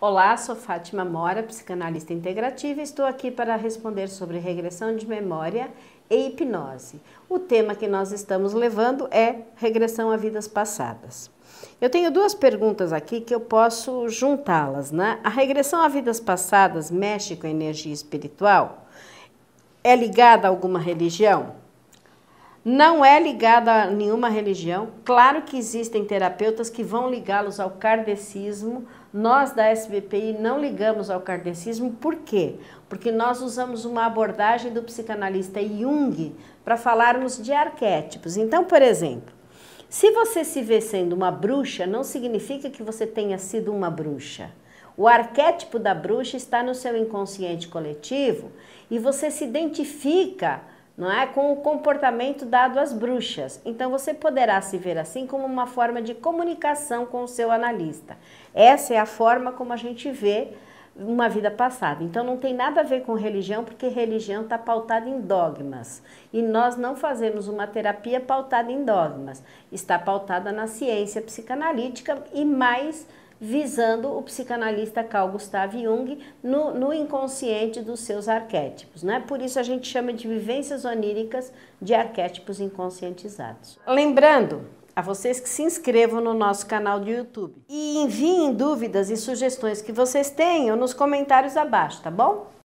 Olá, sou Fátima Mora, psicanalista integrativa, e estou aqui para responder sobre regressão de memória e hipnose. O tema que nós estamos levando é regressão a vidas passadas. Eu tenho duas perguntas aqui que eu posso juntá-las, né? A regressão a vidas passadas mexe com a energia espiritual? É ligada a alguma religião? não é ligada a nenhuma religião. Claro que existem terapeutas que vão ligá-los ao kardecismo. Nós da SBPI não ligamos ao kardecismo, por quê? Porque nós usamos uma abordagem do psicanalista Jung para falarmos de arquétipos. Então, por exemplo, se você se vê sendo uma bruxa, não significa que você tenha sido uma bruxa. O arquétipo da bruxa está no seu inconsciente coletivo e você se identifica não é? Com o comportamento dado às bruxas. Então você poderá se ver assim como uma forma de comunicação com o seu analista. Essa é a forma como a gente vê uma vida passada. Então não tem nada a ver com religião, porque religião está pautada em dogmas. E nós não fazemos uma terapia pautada em dogmas. Está pautada na ciência psicanalítica e mais visando o psicanalista Carl Gustav Jung no, no inconsciente dos seus arquétipos. Né? Por isso a gente chama de vivências oníricas de arquétipos inconscientizados. Lembrando a vocês que se inscrevam no nosso canal do YouTube e enviem dúvidas e sugestões que vocês tenham nos comentários abaixo, tá bom?